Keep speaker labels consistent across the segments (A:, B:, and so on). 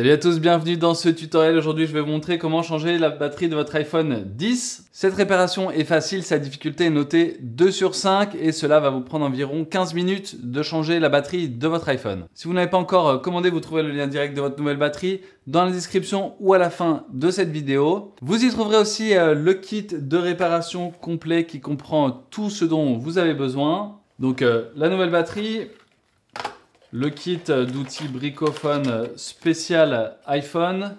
A: Salut à tous, bienvenue dans ce tutoriel. Aujourd'hui, je vais vous montrer comment changer la batterie de votre iPhone 10. Cette réparation est facile, sa difficulté est notée 2 sur 5 et cela va vous prendre environ 15 minutes de changer la batterie de votre iPhone. Si vous n'avez pas encore euh, commandé, vous trouverez le lien direct de votre nouvelle batterie dans la description ou à la fin de cette vidéo. Vous y trouverez aussi euh, le kit de réparation complet qui comprend tout ce dont vous avez besoin. Donc euh, la nouvelle batterie, le kit d'outils bricophone spécial iPhone,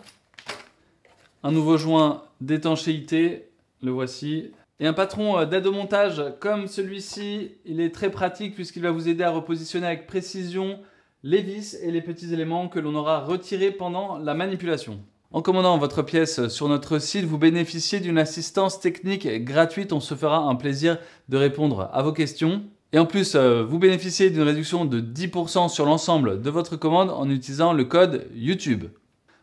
A: un nouveau joint d'étanchéité, le voici, et un patron d'aide au montage comme celui-ci. Il est très pratique puisqu'il va vous aider à repositionner avec précision les vis et les petits éléments que l'on aura retirés pendant la manipulation. En commandant votre pièce sur notre site, vous bénéficiez d'une assistance technique gratuite. On se fera un plaisir de répondre à vos questions. Et en plus, euh, vous bénéficiez d'une réduction de 10% sur l'ensemble de votre commande en utilisant le code YouTube.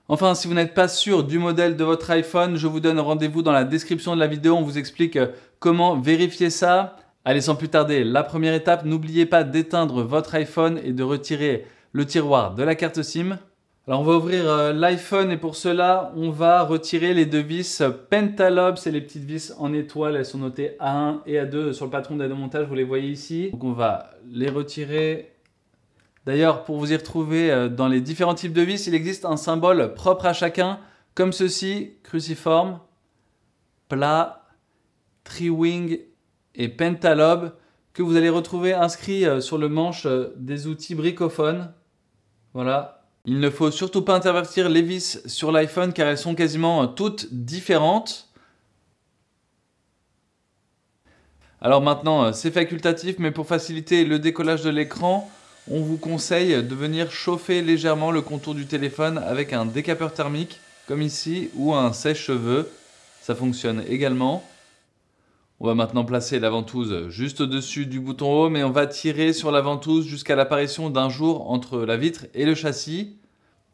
A: Enfin, si vous n'êtes pas sûr du modèle de votre iPhone, je vous donne rendez-vous dans la description de la vidéo, on vous explique euh, comment vérifier ça. Allez, sans plus tarder, la première étape, n'oubliez pas d'éteindre votre iPhone et de retirer le tiroir de la carte SIM. Alors on va ouvrir euh, l'iPhone et pour cela on va retirer les deux vis euh, Pentalobe, c'est les petites vis en étoile, elles sont notées A1 et A2 sur le patron montage vous les voyez ici. Donc on va les retirer. D'ailleurs pour vous y retrouver euh, dans les différents types de vis, il existe un symbole propre à chacun comme ceci, cruciforme, plat, tri-wing et pentalobe que vous allez retrouver inscrit sur le manche des outils bricophones. Voilà, il ne faut surtout pas intervertir les vis sur l'iPhone car elles sont quasiment euh, toutes différentes. Alors maintenant, euh, c'est facultatif, mais pour faciliter le décollage de l'écran, on vous conseille de venir chauffer légèrement le contour du téléphone avec un décapeur thermique, comme ici, ou un sèche-cheveux. Ça fonctionne également. On va maintenant placer la ventouse juste au-dessus du bouton home et on va tirer sur la ventouse jusqu'à l'apparition d'un jour entre la vitre et le châssis.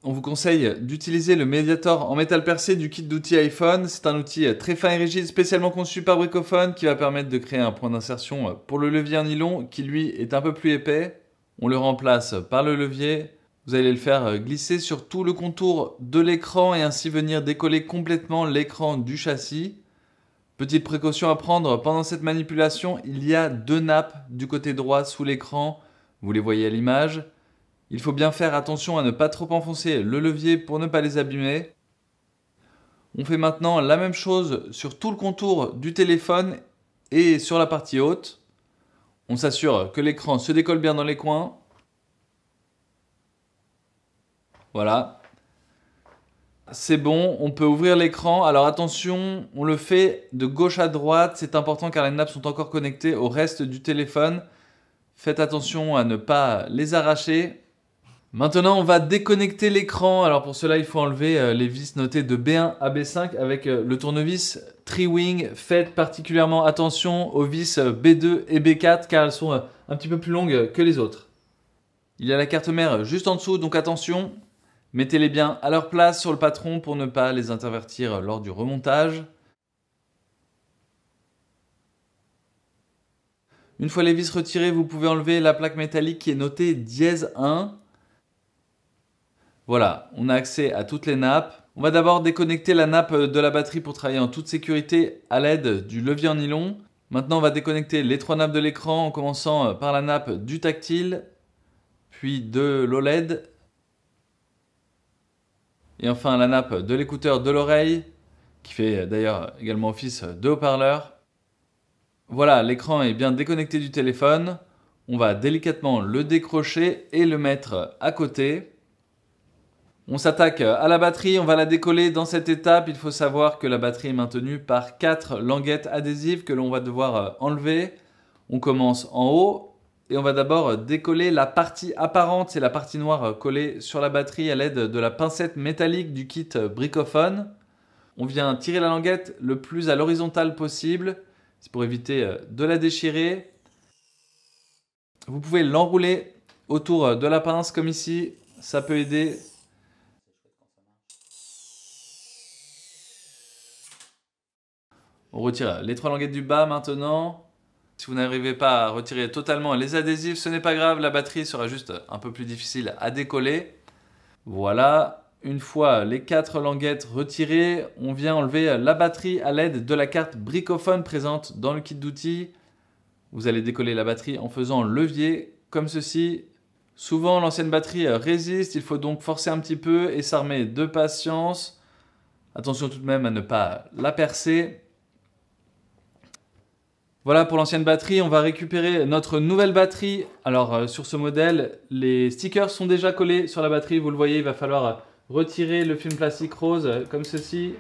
A: On vous conseille d'utiliser le médiator en métal percé du kit d'outils iPhone. C'est un outil très fin et rigide spécialement conçu par Bricophone qui va permettre de créer un point d'insertion pour le levier en nylon qui lui est un peu plus épais. On le remplace par le levier. Vous allez le faire glisser sur tout le contour de l'écran et ainsi venir décoller complètement l'écran du châssis. Petite précaution à prendre, pendant cette manipulation, il y a deux nappes du côté droit sous l'écran, vous les voyez à l'image. Il faut bien faire attention à ne pas trop enfoncer le levier pour ne pas les abîmer. On fait maintenant la même chose sur tout le contour du téléphone et sur la partie haute. On s'assure que l'écran se décolle bien dans les coins. Voilà, c'est bon, on peut ouvrir l'écran. Alors attention, on le fait de gauche à droite. C'est important car les nappes sont encore connectées au reste du téléphone. Faites attention à ne pas les arracher. Maintenant, on va déconnecter l'écran. Alors pour cela, il faut enlever euh, les vis notées de B1 à B5 avec euh, le tournevis Tri-Wing. Faites particulièrement attention aux vis euh, B2 et B4 car elles sont un petit peu plus longues que les autres. Il y a la carte mère juste en dessous, donc attention. Mettez-les bien à leur place sur le patron pour ne pas les intervertir lors du remontage. Une fois les vis retirées, vous pouvez enlever la plaque métallique qui est notée dièse 1. Voilà, on a accès à toutes les nappes. On va d'abord déconnecter la nappe de la batterie pour travailler en toute sécurité à l'aide du levier en nylon. Maintenant, on va déconnecter les trois nappes de l'écran en commençant par la nappe du tactile, puis de l'OLED et enfin, la nappe de l'écouteur de l'oreille, qui fait d'ailleurs également office de haut-parleur. Voilà, l'écran est bien déconnecté du téléphone. On va délicatement le décrocher et le mettre à côté. On s'attaque à la batterie, on va la décoller. Dans cette étape, il faut savoir que la batterie est maintenue par quatre languettes adhésives que l'on va devoir enlever. On commence en haut et on va d'abord euh, décoller la partie apparente, c'est la partie noire euh, collée sur la batterie à l'aide de la pincette métallique du kit euh, bricophone. On vient tirer la languette le plus à l'horizontale possible, c'est pour éviter de la déchirer. Vous pouvez l'enrouler autour de la pince comme ici, ça peut aider On retire les trois languettes du bas maintenant. Si vous n'arrivez pas à retirer totalement les adhésifs, ce n'est pas grave, la batterie sera juste un peu plus difficile à décoller. Voilà, une fois les quatre languettes retirées, on vient enlever la batterie à l'aide de la carte bricophone présente dans le kit d'outils. Vous allez décoller la batterie en faisant levier comme ceci. Souvent l'ancienne batterie résiste, il faut donc forcer un petit peu et s'armer de patience. Attention tout de même à ne pas la percer. Voilà pour l'ancienne batterie, on va récupérer notre nouvelle batterie. Alors euh, sur ce modèle, les stickers sont déjà collés sur la batterie, vous le voyez, il va falloir retirer le film plastique rose euh, comme ceci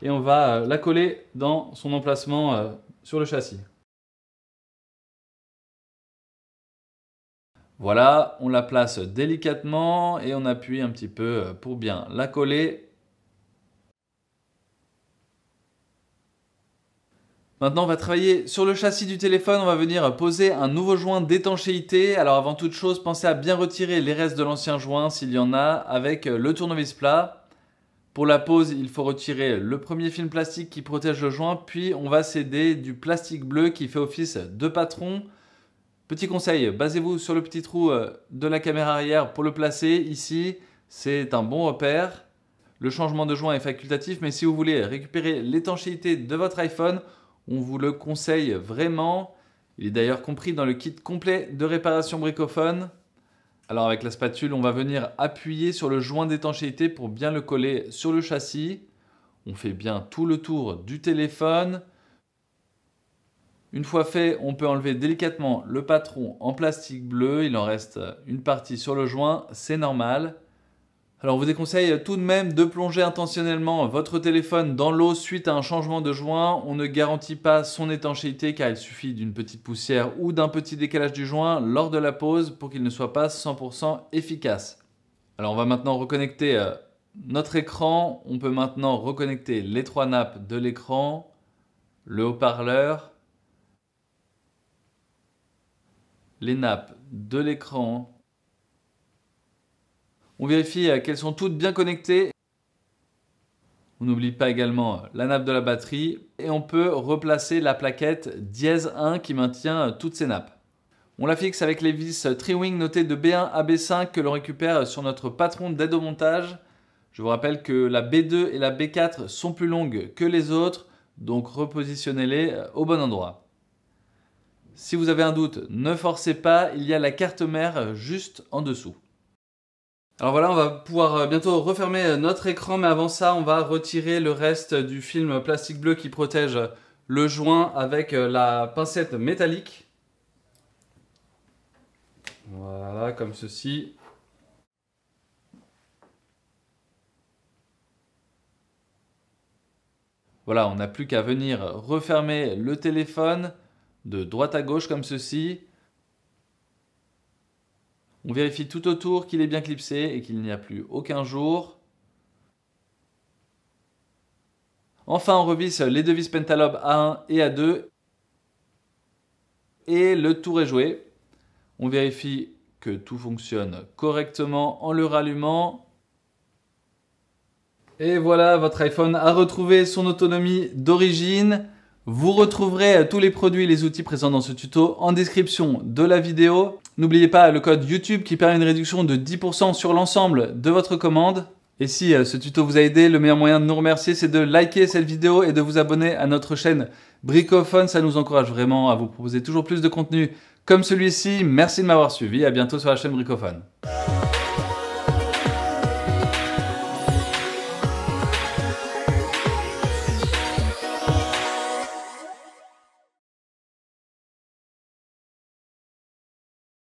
A: et on va euh, la coller dans son emplacement sur le châssis. Voilà, on la place délicatement et on appuie un petit peu pour bien la coller Maintenant, on va travailler sur le châssis du téléphone. On va venir poser un nouveau joint d'étanchéité. Alors, avant toute chose, pensez à bien retirer les restes de l'ancien joint, s'il y en a, avec euh, le tournevis plat. Pour la pose, il faut retirer le premier film plastique qui protège le joint, puis on va s'aider du plastique bleu qui fait office de patron. Petit conseil, basez-vous sur le petit trou euh, de la caméra arrière pour le placer ici. C'est un bon repère. Le changement de joint est facultatif, mais si vous voulez récupérer l'étanchéité de votre iPhone, on vous le conseille vraiment. Il est d'ailleurs compris dans le kit complet de réparation bricophone. Alors avec la spatule, on va venir appuyer sur le joint d'étanchéité pour bien le coller sur le châssis. On fait bien tout le tour du téléphone. Une fois fait, on peut enlever délicatement le patron en plastique bleu. Il en reste une partie sur le joint, c'est normal. Alors on vous déconseille tout de même de plonger intentionnellement votre téléphone dans l'eau suite à un changement de joint. On ne garantit pas son étanchéité car il suffit d'une petite poussière ou d'un petit décalage du joint lors de la pose pour qu'il ne soit pas 100% efficace. Alors on va maintenant reconnecter euh, notre écran. On peut maintenant reconnecter les trois nappes de l'écran, le haut-parleur, les nappes de l'écran on vérifie euh, qu'elles sont toutes bien connectées. On n'oublie pas également euh, la nappe de la batterie et on peut replacer la plaquette dièse 1 qui maintient euh, toutes ces nappes. On la fixe avec les vis Triwing notées de B1 à B5 que l'on récupère sur notre patron d'aide au montage. Je vous rappelle que la B2 et la B4 sont plus longues que les autres, donc repositionnez-les au bon endroit. Si vous avez un doute, ne forcez pas, il y a la carte mère juste en dessous. Alors voilà, on va pouvoir euh, bientôt refermer euh, notre écran, mais avant ça, on va retirer le reste du film plastique bleu qui protège euh, le joint avec la pincette métallique. Voilà, comme ceci. Voilà, on n'a plus qu'à venir refermer le téléphone de droite à gauche comme ceci on vérifie tout autour qu'il est bien clipsé et qu'il n'y a plus aucun jour. Enfin, on revisse les devises Pentalobe A1 et A2. Et le tour est joué. On vérifie que tout fonctionne correctement en le rallumant. Et voilà, votre iPhone a retrouvé son autonomie d'origine. Vous retrouverez euh, tous les produits et les outils présents dans ce tuto en description de la vidéo. N'oubliez pas le code YouTube qui permet une réduction de 10% sur l'ensemble de votre commande. Et si euh, ce tuto vous a aidé, le meilleur moyen de nous remercier, c'est de liker cette vidéo et de vous abonner à notre chaîne Bricophone. Ça nous encourage vraiment à vous proposer toujours plus de contenu comme celui-ci. Merci de m'avoir suivi. À bientôt sur la chaîne Bricophone.